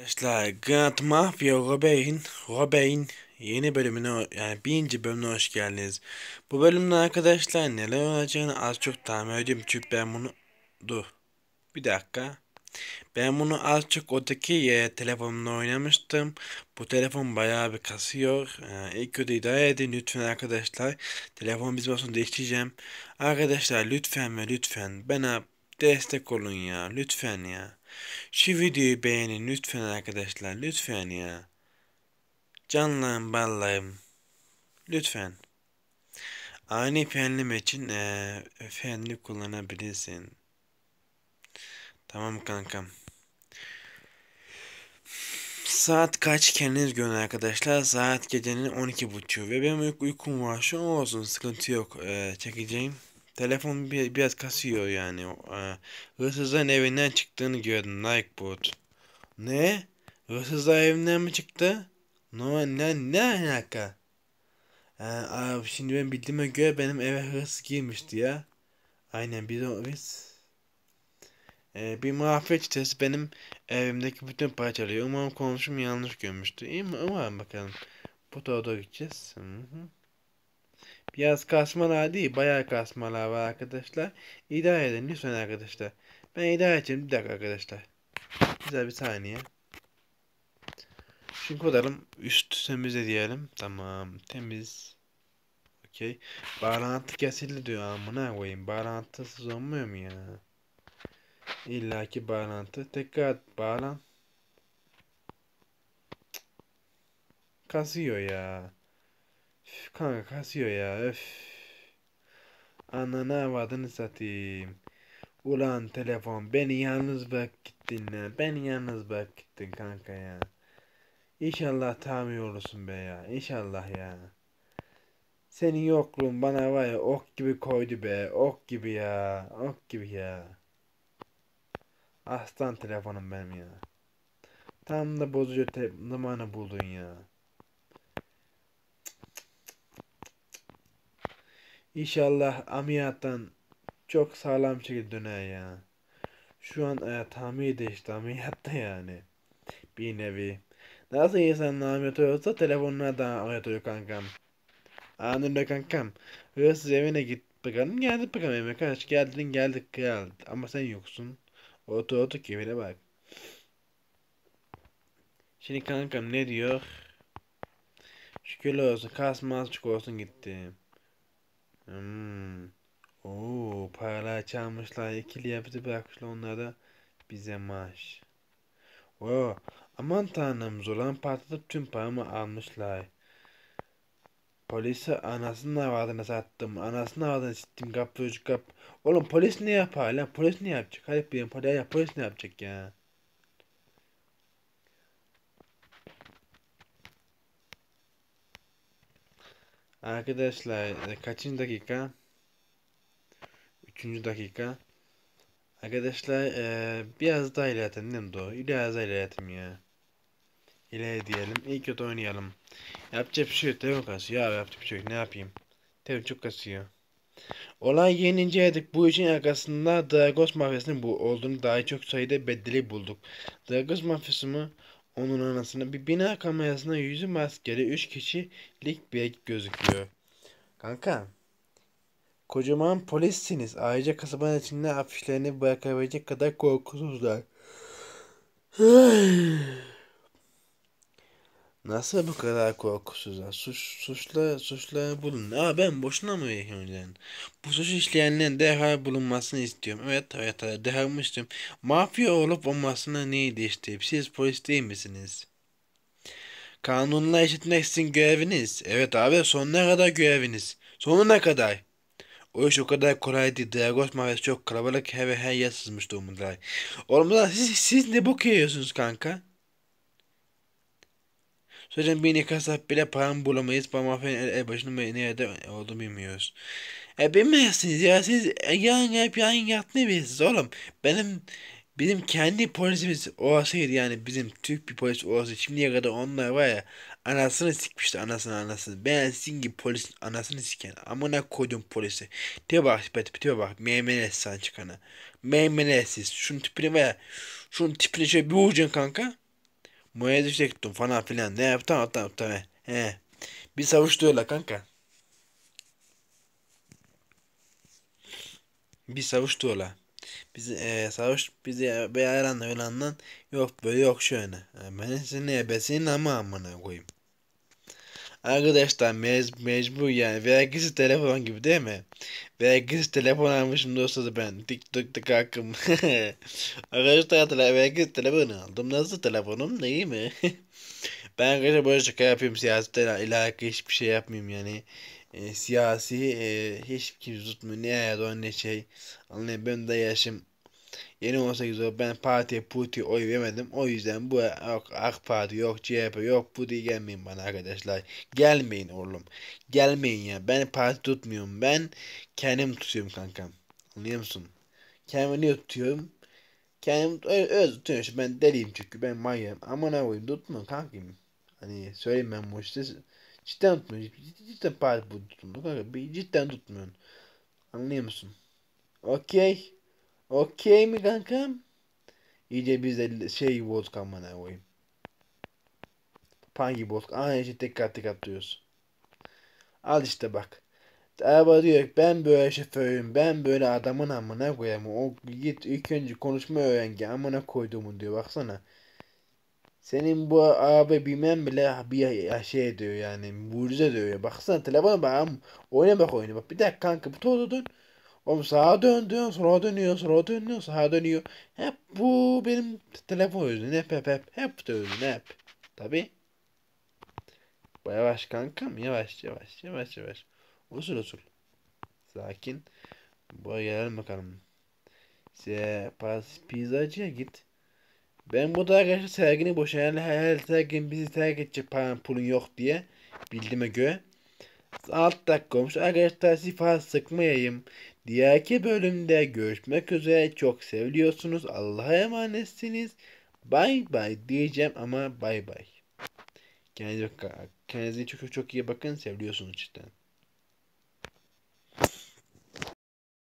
Arkadaşlar Grand Mafia Robin, Robin yeni bölümüne yani birinci bölümüne hoş geldiniz. Bu bölümde arkadaşlar neler olacağını az çok tahmin ediyorum çünkü ben bunu dur bir dakika ben bunu az çok odaki e, telefonumla oynamıştım. Bu telefon bayağı bir kasıyor. E, ilk kötü idare edin lütfen arkadaşlar. Telefon bizim olsun değiştireceğim. Arkadaşlar lütfen ve lütfen bana destek olun ya. Lütfen ya. Şu videoyu beğenin lütfen arkadaşlar. Lütfen ya. Canlarım ballarım. Lütfen. Ani fenlim için e, fenli kullanabilirsin. Tamam kankam. Saat kaç kendiniz görün arkadaşlar. Saat gecenin 12.30 ve benim uykum var. Şu olsun sıkıntı yok. E, çekeceğim. Telefon bir, biraz kasıyor yani. Ee, evinden çıktığını gördüm Likeboard. Ne? Hırsızlar evinden mi çıktı? Ne ne, ne alaka? Ee, abi şimdi ben bildiğime göre benim eve hırsız girmişti ya. Aynen biz biz. Ee, bir muhafet sitesi benim evimdeki bütün parçaları. Umarım komşum yanlış görmüştü. İyi mi? Umarım bakalım. Bu tarafa gideceğiz. Hı -hı. Biraz kasmalar değil bayağı kasmalar var arkadaşlar. İdare edin lütfen arkadaşlar. Ben idare edeceğim bir dakika arkadaşlar. Güzel bir saniye. şimdi odalım üst temizle diyelim. Tamam temiz. Okey. Bağlantı kesildi diyor amına koyayım. Bağlantısız olmuyor mu ya? İlla ki bağlantı. Tekrar bağlan. Kasıyor ya. Üf, kanka kasıyor ya. Öf. Ananı avadını satayım. Ulan telefon beni yalnız bak gittin ya. Beni yalnız bak gittin kanka ya. İnşallah tamir olursun be ya. İnşallah ya. Senin yokluğun bana var ya ok gibi koydu be. Ok gibi ya. Ok gibi ya. Aslan telefonum benim ya. Tam da bozucu zamanı buldun ya. İnşallah ameliyattan çok sağlam bir şekilde döner ya. Şu an e, tamirde işte ameliyatta yani. Bir nevi. Nasıl insanın ameliyatı olsa telefonuna da ameliyat oluyor kankam. Anında kankam. Hırsız evine git bakalım geldik bakalım evime kardeş geldin geldik kral. Ama sen yoksun. Otur otur evine bak. Şimdi kankam ne diyor? Şükürler olsun kasmaz çık olsun gitti. Hmm. Oo, paralar çalmışlar. ikili yapıcı bırakmışlar onlara. Bize maaş. Oo, aman tanrım zorlan patlatıp tüm paramı almışlar. Polise anasının avradını sattım. Anasının avradını sittim. Kap çocuk kap. Oğlum polis ne yapar lan? Polis ne yapacak? Hadi bir polis ne yapacak ya? Arkadaşlar e, kaçıncı dakika? Üçüncü dakika. Arkadaşlar ee, biraz daha ilerletelim değil mi doğru? Biraz daha ilerletelim ya. İleri diyelim. İlk kötü oynayalım. Yapacak bir şey yok. Telefon kasıyor abi. Yapacak bir şey yok. Ne yapayım? Telefon çok kasıyor. Olay yenilince yedik. Bu için arkasında Dragos mafyasının bu olduğunu daha çok sayıda bedeli bulduk. Dragos mafyası mı? Onun anasına bir bina kamerasına yüzü maskeli 3 kişilik bir ekip gözüküyor. Kanka. Kocaman polissiniz. Ayrıca kasabanın içinde afişlerini bırakabilecek kadar korkusuzlar. Nasıl bu kadar korkusuzlar? Suç, suçla, suçları bulun. Aa ben boşuna mı yapıyorum yani? Bu suç işleyenlerin derhal bulunmasını istiyorum. Evet evet derhal mı istiyorum? Mafya olup olmasına neyi değiştirip siz polis değil misiniz? Kanunla eşitmek sizin göreviniz. Evet abi sonuna kadar göreviniz. Sonuna kadar. O iş o kadar kolay değil. Dragos mafyası çok kalabalık her ve her yer sızmış durumunda. Oğlum siz, siz ne bu yiyorsunuz kanka? Söyleyeceğim bir nikah bile param bulamayız. Parmağın el, el başını nerede olduğunu bilmiyoruz. E bilmezsiniz ya siz e, yarın hep yarın yat ne bilirsiniz oğlum. Benim bizim kendi polisimiz orasıydı yani bizim Türk bir polis orası. Şimdiye kadar onlar var ya anasını sikmişti anasını anasını. Ben sizin gibi polis anasını siken amına koydum polisi. Tipe ah, bak tipe tipe, tipe bak meymenes sen çıkana. Meymenesiz şunun tipini var ya şunun tipini şöyle bir vuracaksın kanka. Müezzişe gittim falan filan. Ne yaptı hatta hatta be. He. Bir savuştuyorlar kanka. Bir savuştuyorlar. Bizi e, savuş bizi bir ayranla öyle yok böyle yok şöyle. Yani e, ben senin ebesinin ama amına koyayım. Arkadaşlar mec mecbur yani. Vergisi telefon gibi değil mi? Vergisi telefon almışım dostları ben. Tik tok tik hakkım. arkadaşlar vergisi telefonu aldım. Nasıl telefonum? İyi mi? ben arkadaşlar böyle şaka yapayım. Siyasetten ilaka hiçbir şey yapmayayım yani e, siyasi e, hiç kimse tutmuyor. Ne Erdoğan ne şey. Anlayın benim de yaşım Yeni 18 o ben partiye puti oy vermedim. O yüzden bu yok AK Parti yok CHP yok bu diye gelmeyin bana arkadaşlar. Gelmeyin oğlum. Gelmeyin ya. Ben parti tutmuyorum. Ben kendim tutuyorum kankam. Anlıyor musun? Kendimi niye tutuyorum? Kendim öyle, öyle tutuyorum. İşte ben deliyim çünkü. Ben manyağım. Ama ne koyayım tutmuyorum kankim. Hani söyleyeyim ben bu işte. Cidden tutmuyorum. Cidden, parti bu tutmuyorum. Kanka. Cidden tutmuyorum. Anlıyor musun? Okey. Okey mi kankam? İyice bize şey bozduk amına koyayım. Pan gibi olduk. Aynı şey tekrar diyoruz. Al işte bak. Araba diyor ben böyle şoförüm. Ben böyle adamın amına koyayım. O git ilk önce konuşma öğren ki amına koyduğumun diyor. Baksana. Senin bu araba bilmem bile bir şey diyor yani. Mucize diyor ya. Baksana telefonu bak. Oyna bak oyna bak. Bir dakika kanka bu tozudun. Oğlum sağa döndün, sonra dönüyor, sonra dönüyor, sağa dönüyor. Hep bu benim telefon yüzünden hep hep hep hep de yüzünden hep. Tabi. Yavaş kankam yavaş yavaş yavaş yavaş. Usul usul. Sakin. Buraya gelelim bakalım. Size pas, pizzacıya git. Ben bu burada arkadaşlar sergini boşayan her sergin bizi terk edecek paran pulun yok diye bildiğime göre. 6 dakika olmuş. Arkadaşlar sizi fazla sıkmayayım. Diğerki bölümde görüşmek üzere. Çok seviyorsunuz Allah'a emanetsiniz. Bay bay diyeceğim ama bay bay. Kendinize, kendinize çok çok iyi bakın. seviyorsunuz cidden.